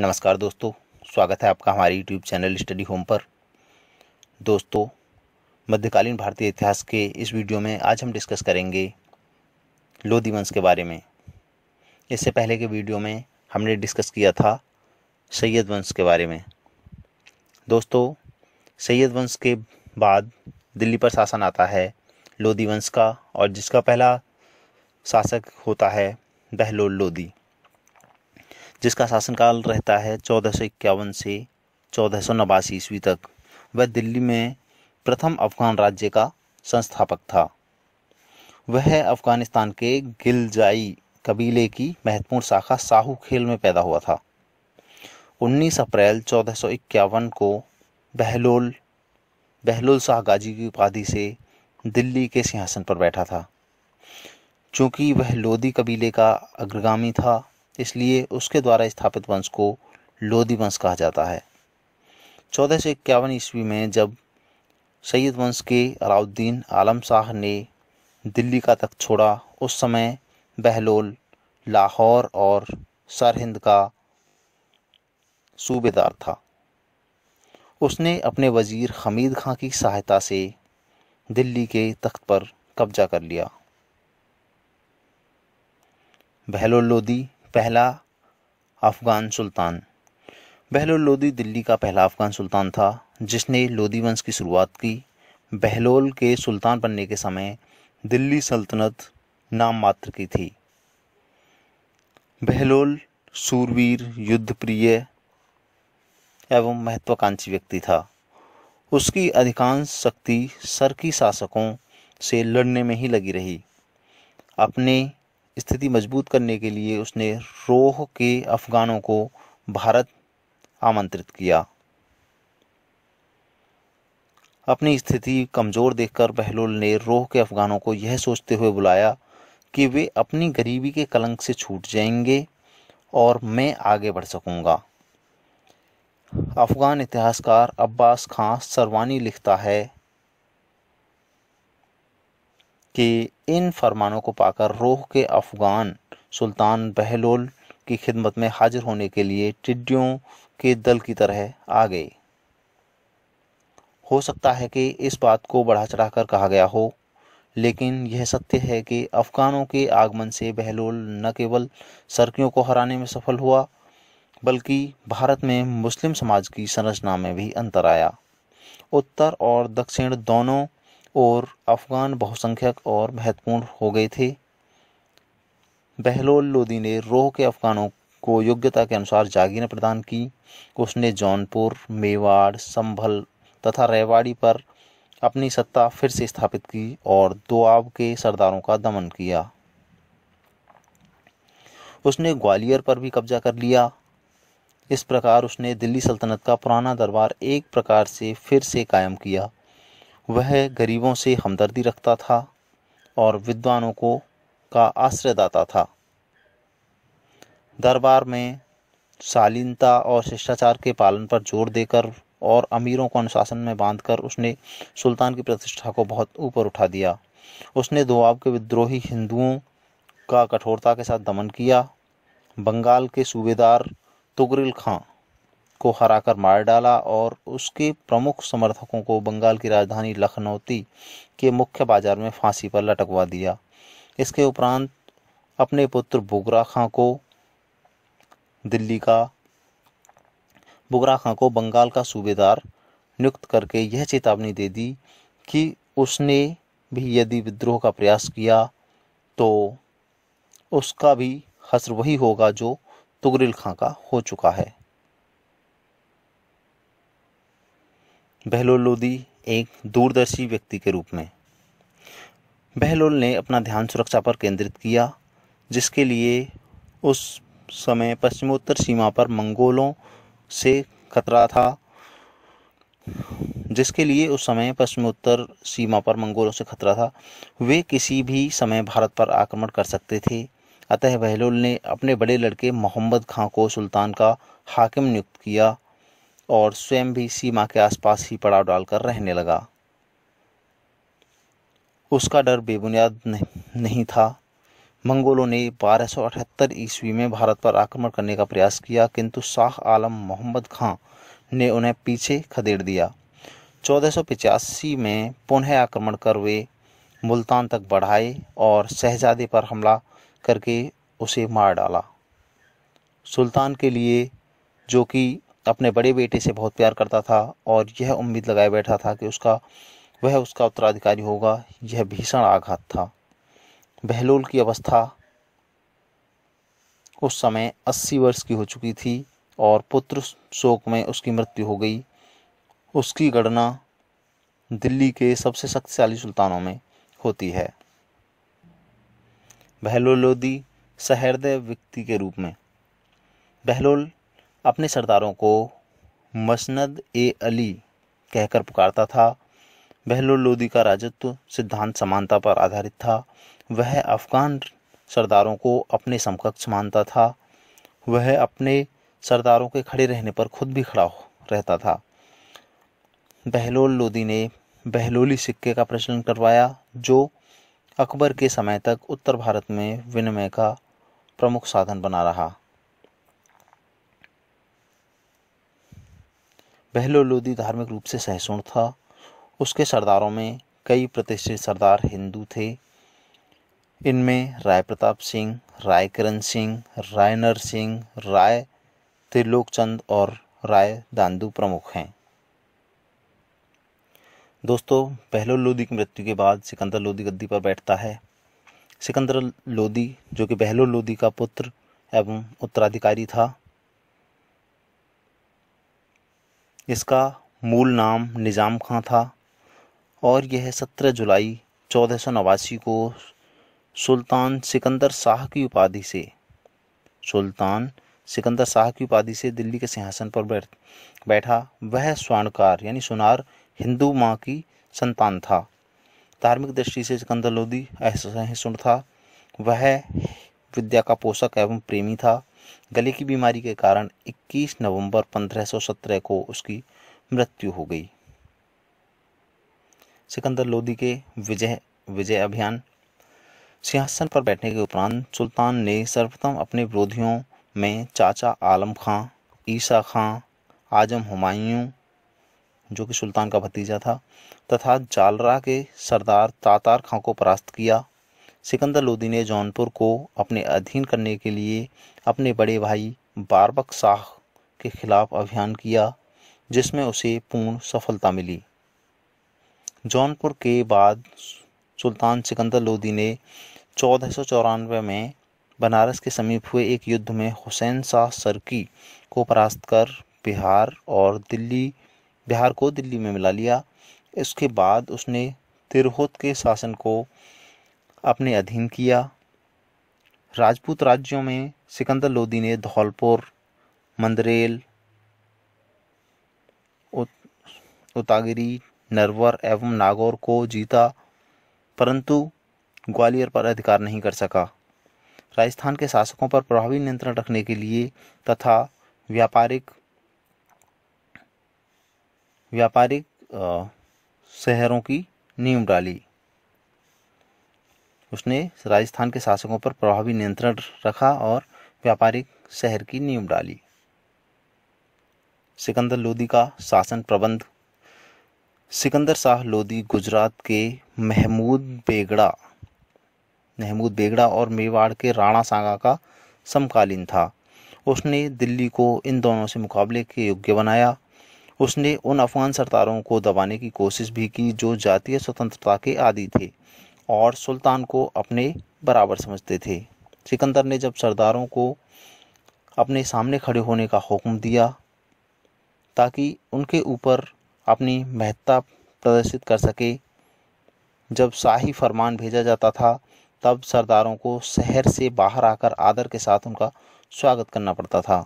नमस्कार दोस्तों स्वागत है आपका हमारे यूट्यूब चैनल स्टडी होम पर दोस्तों मध्यकालीन भारतीय इतिहास के इस वीडियो में आज हम डिस्कस करेंगे लोधी वंश के बारे में इससे पहले के वीडियो में हमने डिस्कस किया था सैयद वंश के बारे में दोस्तों सैयद वंश के बाद दिल्ली पर शासन आता है लोधी वंश का और जिसका पहला शासक होता है बहलोल लोधी जिसका शासनकाल रहता है चौदह सौ इक्यावन से चौदह सौ नवासी ईस्वी तक वह दिल्ली में प्रथम अफगान राज्य का संस्थापक था वह अफगानिस्तान के गिलजाई कबीले की महत्वपूर्ण शाखा साहू खेल में पैदा हुआ था 19 अप्रैल चौदह को बहलोल बहलोल शाह गाजी की उपाधि से दिल्ली के सिंहासन पर बैठा था चूंकि वह लोधी कबीले का अग्रगामी था इसलिए उसके द्वारा स्थापित वंश को लोधी वंश कहा जाता है चौदह सौ इक्यावन ईस्वी में जब सैयद वंश के अलाउद्दीन आलम शाह ने दिल्ली का तख्त छोड़ा उस समय बहलोल लाहौर और सरहिंद का सूबेदार था उसने अपने वज़ीर हमीद खां की सहायता से दिल्ली के तख्त पर कब्जा कर लिया बहलोल लोदी पहला अफ़गान सुल्तान बहलोल लोदी दिल्ली का पहला अफ़गान सुल्तान था जिसने लोदी वंश की शुरुआत की बहलोल के सुल्तान बनने के समय दिल्ली सल्तनत नाम मात्र की थी बहलोल सूरवीर युद्ध प्रिय एवं महत्वाकांक्षी व्यक्ति था उसकी अधिकांश शक्ति सर की शासकों से लड़ने में ही लगी रही अपने स्थिति मजबूत करने के लिए उसने रोह के अफगानों को भारत आमंत्रित किया अपनी स्थिति कमज़ोर देखकर बहलोल ने रोह के अफगानों को यह सोचते हुए बुलाया कि वे अपनी गरीबी के कलंक से छूट जाएंगे और मैं आगे बढ़ सकूंगा। अफगान इतिहासकार अब्बास खां सरवानी लिखता है कि इन फरमानों को पाकर रोह के अफ़गान सुल्तान बहलोल की खिदमत में हाजिर होने के लिए टिड्डियों के दल की तरह आ गए हो सकता है कि इस बात को बढ़ा चढ़ाकर कहा गया हो लेकिन यह सत्य है कि अफ़गानों के आगमन से बहलोल न केवल सरकियों को हराने में सफल हुआ बल्कि भारत में मुस्लिम समाज की संरचना में भी अंतर आया उत्तर और दक्षिण दोनों और अफगान बहुसंख्यक और महत्वपूर्ण हो गए थे बहलोल लोदी ने रोह के अफगानों को योग्यता के अनुसार जागीरें प्रदान की उसने जौनपुर मेवाड़ संभल तथा रेवाड़ी पर अपनी सत्ता फिर से स्थापित की और दोआब के सरदारों का दमन किया उसने ग्वालियर पर भी कब्जा कर लिया इस प्रकार उसने दिल्ली सल्तनत का पुराना दरबार एक प्रकार से फिर से कायम किया वह गरीबों से हमदर्दी रखता था और विद्वानों को का आश्रयदाता था दरबार में शालीनता और शिष्टाचार के पालन पर जोर देकर और अमीरों को अनुशासन में बांधकर उसने सुल्तान की प्रतिष्ठा को बहुत ऊपर उठा दिया उसने दोआब के विद्रोही हिंदुओं का कठोरता के साथ दमन किया बंगाल के सूबेदार तुगरिल खां को हराकर मार डाला और उसके प्रमुख समर्थकों को बंगाल की राजधानी लखनौती के मुख्य बाजार में फांसी पर लटकवा दिया इसके उपरांत अपने पुत्र बुगरा खां को दिल्ली का बुगरा खां को बंगाल का सूबेदार नियुक्त करके यह चेतावनी दे दी कि उसने भी यदि विद्रोह का प्रयास किया तो उसका भी हसर वही होगा जो तुगरिल खां का हो चुका है बहलोल लोधी एक दूरदर्शी व्यक्ति के रूप में बहलोल ने अपना ध्यान सुरक्षा पर केंद्रित किया जिसके लिए उस समय पश्चिमोत्तर सीमा पर मंगोलों से खतरा था जिसके लिए उस समय पश्चिमोत्तर सीमा पर मंगोलों से खतरा था वे किसी भी समय भारत पर आक्रमण कर सकते थे अतः बहलोल ने अपने बड़े लड़के मोहम्मद खां को सुल्तान का हाकिम नियुक्त किया और स्वयं भी सीमा के आसपास ही पड़ाव डालकर रहने लगा उसका डर बेबुनियाद नहीं था मंगोलों ने 1278 ईस्वी में भारत पर आक्रमण करने का प्रयास किया किंतु शाह आलम मोहम्मद खां ने उन्हें पीछे खदेड़ दिया चौदह में पुनः आक्रमण कर वे मुल्तान तक बढ़ाए और शहजादे पर हमला करके उसे मार डाला सुल्तान के लिए जो कि अपने बड़े बेटे से बहुत प्यार करता था और यह उम्मीद लगाए बैठा था कि उसका वह उसका उत्तराधिकारी होगा यह भीषण आघात था बहलोल की अवस्था उस समय अस्सी वर्ष की हो चुकी थी और पुत्र शोक में उसकी मृत्यु हो गई उसकी गणना दिल्ली के सबसे शक्तिशाली सुल्तानों में होती है बहलोलोदी सहृदय व्यक्ति के रूप में बहलोल अपने सरदारों को मसनद ए अली कहकर पुकारता था बहलोल लोदी का राजत्व सिद्धांत समानता पर आधारित था वह अफगान सरदारों को अपने समकक्ष मानता था वह अपने सरदारों के खड़े रहने पर खुद भी खड़ा रहता था बहलोल लोदी ने बहलोली सिक्के का प्रचलन करवाया जो अकबर के समय तक उत्तर भारत में विनिमय का प्रमुख साधन बना रहा बहलो लोधी धार्मिक रूप से सहसुण था उसके सरदारों में कई प्रतिष्ठित सरदार हिंदू थे इनमें राय प्रताप सिंह राय किरण सिंह राय नर सिंह राय त्रिलोक चंद और राय दांदू प्रमुख हैं दोस्तों पहलो लोधी की मृत्यु के बाद सिकंदर लोधी गद्दी पर बैठता है सिकंदर लोधी जो कि बहलो लोधी का पुत्र एवं उत्तराधिकारी था इसका मूल नाम निज़ाम खां था और यह 17 जुलाई चौदह को सुल्तान सिकंदर शाह की उपाधि से सुल्तान सिकंदर शाह की उपाधि से दिल्ली के सिंहासन पर बैठ बैठा वह स्वर्णकार यानी सुनार हिंदू माँ की संतान था धार्मिक दृष्टि से सिकंदर लोधी असहिष्णु था वह विद्या का पोषक एवं प्रेमी था गले की बीमारी के कारण 21 नवंबर 1517 को उसकी मृत्यु हो गई सिकंदर लोदी के विजय विजय अभियान सिंहासन पर बैठने के उपरांत सुल्तान ने सर्वप्रथम अपने विरोधियों में चाचा आलम खां ईसा खां आजम हुमायूं जो कि सुल्तान का भतीजा था तथा जालरा के सरदार तातार खां को परास्त किया सिकंदर लोदी ने जौनपुर को अपने अधीन करने के लिए अपने बड़े भाई बारबक शाह के खिलाफ अभियान किया जिसमें उसे पूर्ण सफलता मिली जौनपुर के बाद सुल्तान सिकंदर लोदी ने चौदह में बनारस के समीप हुए एक युद्ध में हुसैन शाह सरकी को परास्त कर बिहार और दिल्ली बिहार को दिल्ली में मिला लिया इसके बाद उसने तिरहुत के शासन को अपने अधीन किया राजपूत राज्यों में सिकंदर लोदी ने धौलपुर मंदरेल उतागिरी नरवर एवं नागौर को जीता परंतु ग्वालियर पर अधिकार नहीं कर सका राजस्थान के शासकों पर प्रभावी नियंत्रण रखने के लिए तथा व्यापारिक व्यापारिक शहरों की नींव डाली उसने राजस्थान के शासकों पर प्रभावी नियंत्रण रखा और व्यापारिक शहर की नींव डाली सिकंदर लोदी का शासन प्रबंध सिकंदर शाह लोधी गुजरात के महमूद बेगड़ा महमूद बेगड़ा और मेवाड़ के राणा सांगा का समकालीन था उसने दिल्ली को इन दोनों से मुकाबले के योग्य बनाया उसने उन अफगान सरदारों को दबाने की कोशिश भी की जो जातीय स्वतंत्रता के आदि थे और सुल्तान को अपने बराबर समझते थे सिकंदर ने जब सरदारों को अपने सामने खड़े होने का हुक्म दिया ताकि उनके ऊपर अपनी महत्ता प्रदर्शित कर सके जब शाही फरमान भेजा जाता था तब सरदारों को शहर से बाहर आकर आदर के साथ उनका स्वागत करना पड़ता था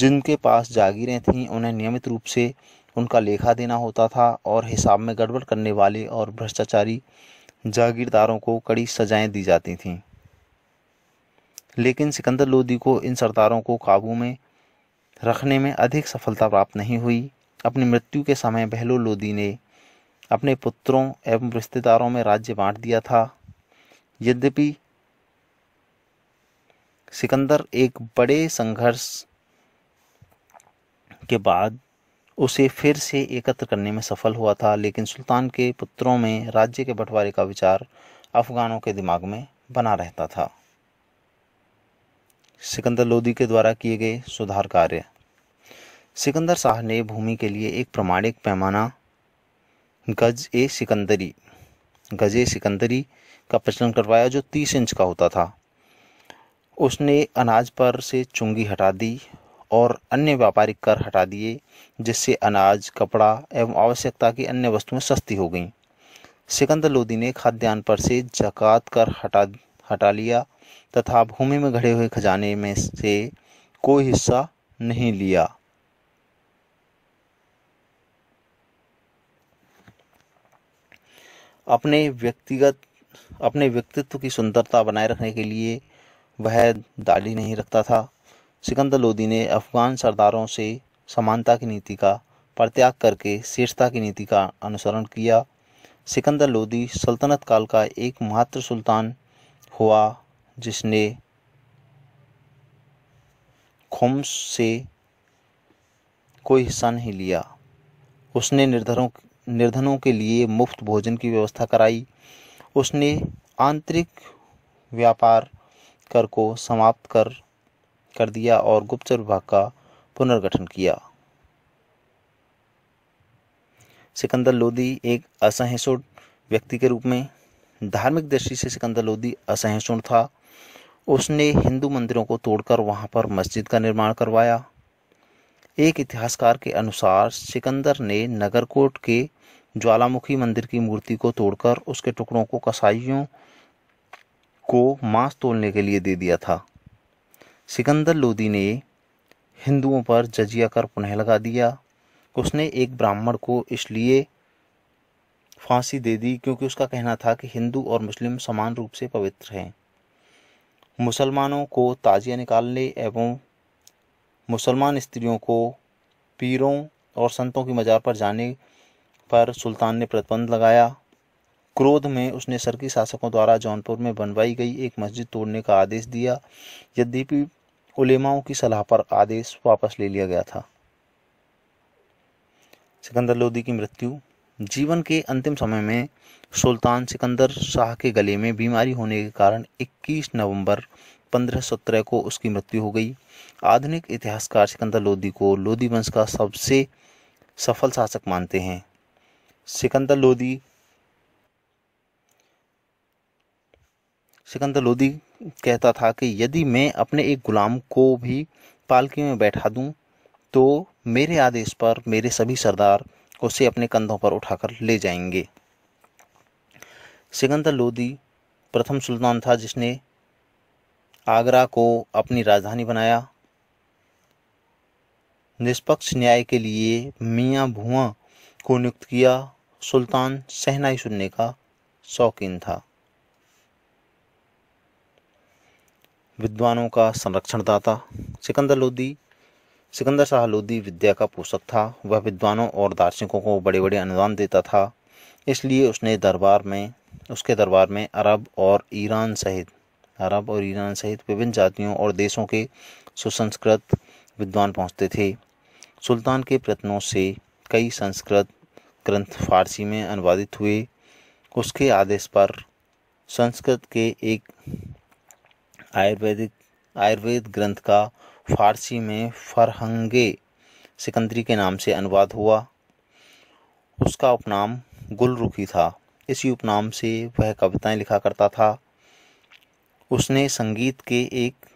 जिनके पास जागीरें थीं उन्हें नियमित रूप से उनका लेखा देना होता था और हिसाब में गड़बड़ करने वाले और भ्रष्टाचारी जागीरदारों को कड़ी सजाएं दी जाती थीं लेकिन सिकंदर लोदी को इन सरदारों को काबू में रखने में अधिक सफलता प्राप्त नहीं हुई अपनी मृत्यु के समय बहलो लोदी ने अपने पुत्रों एवं रिश्तेदारों में राज्य बांट दिया था यद्यपि सिकंदर एक बड़े संघर्ष के बाद उसे फिर से एकत्र करने में सफल हुआ था लेकिन सुल्तान के पुत्रों में राज्य के बंटवारे का विचार अफगानों के दिमाग में बना रहता था सिकंदर लोदी के द्वारा किए गए सुधार कार्य सिकंदर शाह ने भूमि के लिए एक प्रमाणिक पैमाना गज ए सिकंदरी गज ए सिकंदरी का प्रचलन करवाया जो तीस इंच का होता था उसने अनाज पर से चुंगी हटा दी और अन्य व्यापारिक कर हटा दिए जिससे अनाज कपड़ा एवं आवश्यकता की अन्य वस्तुएं सस्ती हो गईं सिकंदर लोदी ने खाद्यान्न पर से जक़ात कर हटा हटा लिया तथा भूमि में घड़े हुए खजाने में से कोई हिस्सा नहीं लिया अपने व्यक्तिगत अपने व्यक्तित्व की सुंदरता बनाए रखने के लिए वह दाढ़ी नहीं रखता था सिकंदर लोदी ने अफगान सरदारों से समानता की नीति का परत्याग करके श्रेष्ठता की नीति का अनुसरण किया सिकंदर लोदी सल्तनत काल का एक मात्र सुल्तान हुआ जिसने खोम्स से कोई हिस्सा नहीं लिया उसने निर्धनों निर्धनों के लिए मुफ्त भोजन की व्यवस्था कराई उसने आंतरिक व्यापार कर को समाप्त कर कर दिया और गुप्तचर विभाग का पुनर्गठन किया सिकंदर लोदी एक असहिष्णु व्यक्ति के रूप में धार्मिक दृष्टि से सिकंदर लोदी असहिष्णु था उसने हिंदू मंदिरों को तोड़कर वहां पर मस्जिद का निर्माण करवाया एक इतिहासकार के अनुसार सिकंदर ने नगरकोट के ज्वालामुखी मंदिर की मूर्ति को तोड़कर उसके टुकड़ों को कसाईयों को मांस तोलने के लिए दे दिया था सिकंदर लोदी ने हिंदुओं पर जजिया कर पुनः लगा दिया उसने एक ब्राह्मण को इसलिए फांसी दे दी क्योंकि उसका कहना था कि हिंदू और मुस्लिम समान रूप से पवित्र हैं मुसलमानों को ताजिया निकालने एवं मुसलमान स्त्रियों को पीरों और संतों की मजार पर जाने पर सुल्तान ने प्रतिबंध लगाया क्रोध में उसने सरकी शासकों द्वारा जौनपुर में बनवाई गई एक मस्जिद तोड़ने का आदेश दिया यद्यपि उलेमाओं की सलाह पर आदेश वापस ले लिया गया था सिकंदर लोदी की मृत्यु जीवन के अंतिम समय में सुल्तान सिकंदर शाह के गले में बीमारी होने के कारण 21 नवंबर 1517 को उसकी मृत्यु हो गई आधुनिक इतिहासकार सिकंदर लोदी को लोदी वंश का सबसे सफल शासक मानते हैं सिकंदर लोदी सिकंदर लोदी कहता था कि यदि मैं अपने एक गुलाम को भी पालकी में बैठा दूं तो मेरे आदेश पर मेरे सभी सरदार उसे अपने कंधों पर उठाकर ले जाएंगे सिकंदर लोदी प्रथम सुल्तान था जिसने आगरा को अपनी राजधानी बनाया निष्पक्ष न्याय के लिए मियां भुआ को नियुक्त किया सुल्तान सहनाई सुनने का शौकीन था विद्वानों का संरक्षणदाता सिकंदर लोधी सिकंदर शाह लोधी विद्या का पोषक था वह विद्वानों और दार्शनिकों को बड़े बड़े अनुदान देता था इसलिए उसने दरबार में उसके दरबार में अरब और ईरान सहित अरब और ईरान सहित विभिन्न जातियों और देशों के सुसंस्कृत विद्वान पहुँचते थे सुल्तान के प्रयत्नों से कई संस्कृत ग्रंथ फारसी में अनुवादित हुए उसके आदेश पर संस्कृत के एक आयुर्वेदिक आयुर्वेद ग्रंथ का फारसी में फरहंगे सिकंदरी के नाम से अनुवाद हुआ उसका उपनाम गुलरुखी था इसी उपनाम से वह कविताएं लिखा करता था उसने संगीत के एक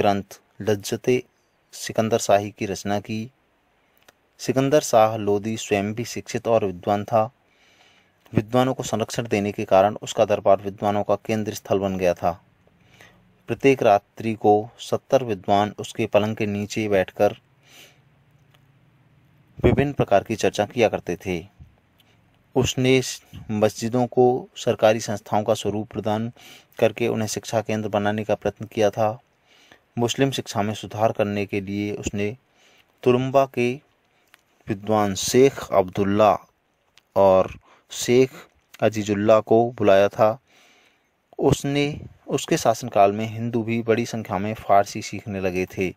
ग्रंथ लज्जते सिकंदर शाही की रचना की सिकंदर शाह लोदी स्वयं भी शिक्षित और विद्वान था विद्वानों को संरक्षण देने के कारण उसका दरबार विद्वानों का केंद्र स्थल बन गया था प्रत्येक रात्रि को सत्तर विद्वान उसके पलंग के नीचे बैठकर विभिन्न प्रकार की चर्चा किया करते थे उसने मस्जिदों को सरकारी संस्थाओं का स्वरूप प्रदान करके उन्हें शिक्षा केंद्र बनाने का प्रयत्न किया था मुस्लिम शिक्षा में सुधार करने के लिए उसने तुलम्बा के विद्वान शेख अब्दुल्ला और शेख अजीजुल्ला को बुलाया था उसने उसके शासनकाल में हिंदू भी बड़ी संख्या में फारसी सीखने लगे थे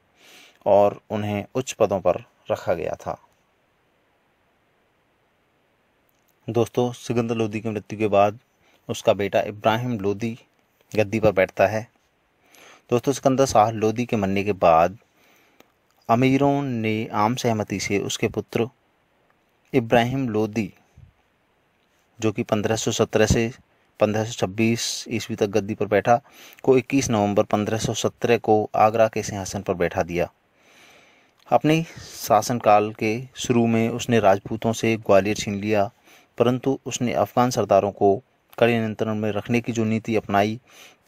और उन्हें उच्च पदों पर रखा गया था दोस्तों सिकंद लोधी की मृत्यु के बाद उसका बेटा इब्राहिम लोधी गद्दी पर बैठता है दोस्तों सिकंदर शाह लोधी के मरने के बाद अमीरों ने आम सहमति से उसके पुत्र इब्राहिम लोदी जो कि 1517 से 1526 ईस्वी तक गद्दी पर बैठा को 21 नवंबर 1517 को आगरा के सिंहासन पर बैठा दिया अपने शासनकाल के शुरू में उसने राजपूतों से ग्वालियर छीन लिया परंतु उसने अफगान सरदारों को कड़े नियंत्रण में रखने की जो नीति अपनाई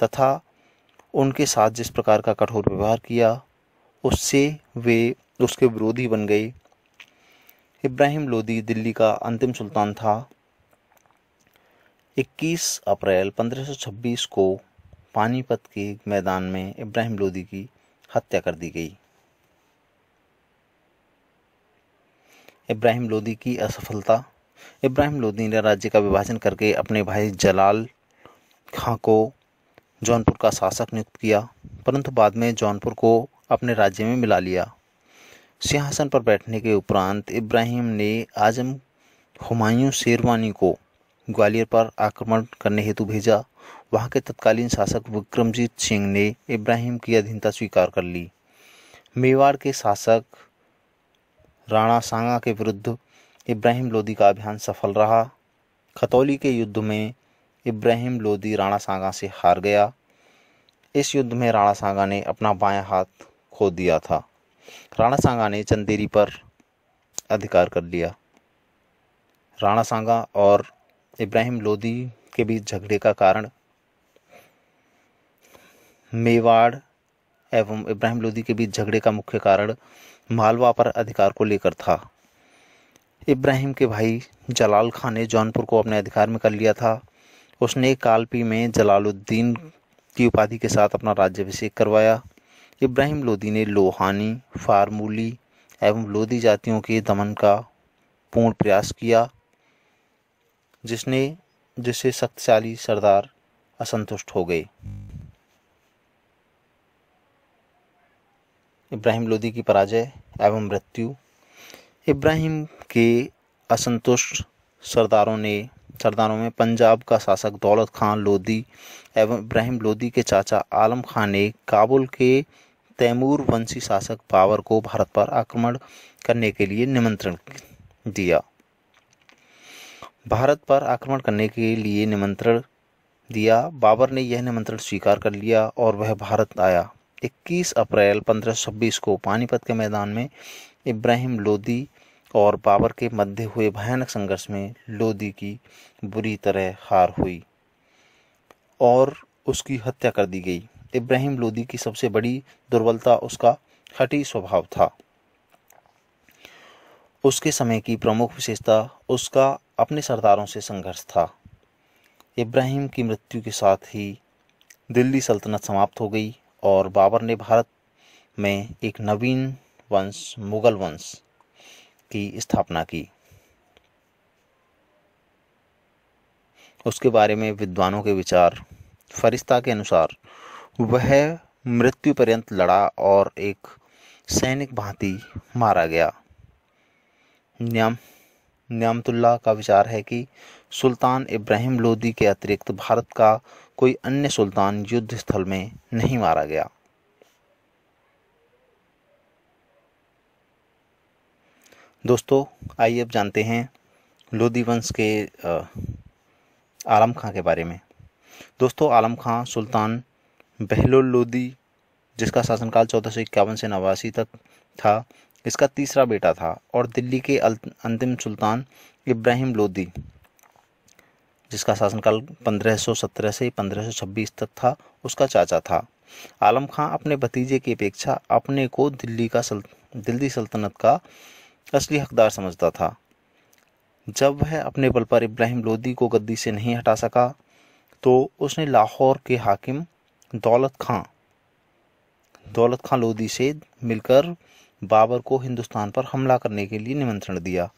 तथा उनके साथ जिस प्रकार का कठोर व्यवहार किया उससे वे उसके विरोधी बन गए इब्राहिम लोदी दिल्ली का अंतिम सुल्तान था 21 अप्रैल 1526 को पानीपत के मैदान में इब्राहिम लोदी की हत्या कर दी गई इब्राहिम लोदी की असफलता इब्राहिम लोदी ने राज्य का विभाजन करके अपने भाई जलाल खां को जौनपुर का शासक नियुक्त किया परंतु बाद में जौनपुर को अपने राज्य में मिला लिया सिंहासन पर बैठने के उपरांत इब्राहिम ने आजम हुमायूं शेरवानी को ग्वालियर पर आक्रमण करने हेतु भेजा वहां के तत्कालीन शासक विक्रमजीत सिंह ने इब्राहिम की अधीनता स्वीकार कर ली मेवाड़ के शासक राणा सांगा के विरुद्ध इब्राहिम लोदी का अभियान सफल रहा खतौली के युद्ध में इब्राहिम लोदी राणा सांगा से हार गया इस युद्ध में राणा सांगा ने अपना बाया हाथ खो दिया था राणा सांगा ने चंदेरी पर अधिकार कर लिया राणा सांगा और इब्राहिम लोधी के बीच झगड़े का कारण मेवाड़ एवं इब्राहिम लोधी के बीच झगड़े का मुख्य कारण मालवा पर अधिकार को लेकर था इब्राहिम के भाई जलाल खान ने जौनपुर को अपने अधिकार में कर लिया था उसने कालपी में जलालुद्दीन की उपाधि के साथ अपना राज्यभिषेक करवाया इब्राहिम लोदी ने लोहानी फार्मूली एवं लोदी जातियों के दमन का पूर्ण प्रयास किया जिसने जिससे शक्तिशाली सरदार असंतुष्ट हो गए इब्राहिम लोदी की पराजय एवं मृत्यु इब्राहिम के असंतुष्ट सरदारों ने सरदारों में पंजाब का शासक दौलत खान लोधी एवं इब्राहिम लोधी के चाचा आलम खान ने काबुल के तैमूर वंशी शासक बाबर को भारत पर आक्रमण करने के लिए निमंत्रण दिया भारत पर आक्रमण करने के लिए निमंत्रण दिया बाबर ने यह निमंत्रण स्वीकार कर लिया और वह भारत आया 21 अप्रैल 1526 को पानीपत के मैदान में इब्राहिम लोदी और बाबर के मध्य हुए भयानक संघर्ष में लोदी की बुरी तरह हार हुई और उसकी हत्या कर दी गई इब्राहिम लोदी की सबसे बड़ी दुर्बलता उसका हटी स्वभाव था उसके समय की प्रमुख विशेषता उसका अपने सरदारों से संघर्ष था इब्राहिम की मृत्यु के साथ ही दिल्ली सल्तनत समाप्त हो गई और बाबर ने भारत में एक नवीन वंश मुग़ल वंश की स्थापना की उसके बारे में विद्वानों के विचार फरिश्ता के अनुसार वह मृत्यु पर्यंत लड़ा और एक सैनिक भांति मारा गया न्यामतुल्ला का विचार है कि सुल्तान इब्राहिम लोदी के अतिरिक्त भारत का कोई अन्य सुल्तान युद्ध स्थल में नहीं मारा गया दोस्तों आइए अब जानते हैं लोदी वंश के आलम खां के बारे में दोस्तों आलम खां सुल्तान बहलोल लोदी जिसका शासनकाल चौदह इक्यावन से नवासी तक था इसका तीसरा बेटा था और दिल्ली के अंतिम सुल्तान इब्राहिम लोदी जिसका शासनकाल 1517 से 1526 तक था उसका चाचा था आलम खां अपने भतीजे की अपेक्षा अपने को दिल्ली का सल, दिल्ली सल्तनत का असली हकदार समझता था जब वह अपने बल पर इब्राहिम लोदी को गद्दी से नहीं हटा सका तो उसने लाहौर के हाकिम दौलत खां दौलत खां लोदी से मिलकर बाबर को हिंदुस्तान पर हमला करने के लिए निमंत्रण दिया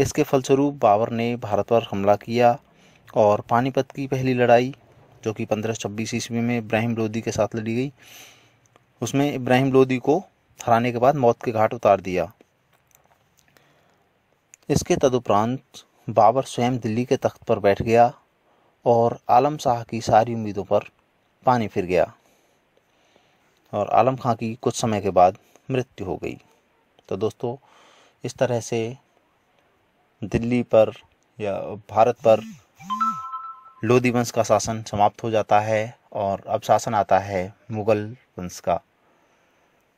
इसके फलस्वरूप बाबर ने भारत पर हमला किया और पानीपत की पहली लड़ाई जो कि पंद्रह छब्बीस ईस्वी में इब्राहिम लोधी के साथ लड़ी गई उसमें इब्राहिम लोधी को हराने के बाद मौत के घाट उतार दिया इसके तदुपरांत बाबर स्वयं दिल्ली के तख्त पर बैठ गया और आलम शाह की सारी उम्मीदों पर पानी फिर गया और आलम खां की कुछ समय के बाद मृत्यु हो गई तो दोस्तों इस तरह से दिल्ली पर या भारत पर लोधी वंश का शासन समाप्त हो जाता है और अब शासन आता है मुग़ल वंश का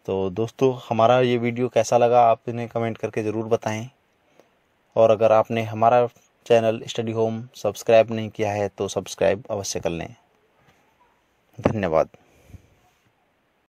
तो दोस्तों हमारा ये वीडियो कैसा लगा आप इन्हें कमेंट करके ज़रूर बताएं और अगर आपने हमारा चैनल स्टडी होम सब्सक्राइब नहीं किया है तो सब्सक्राइब अवश्य कर लें धन्यवाद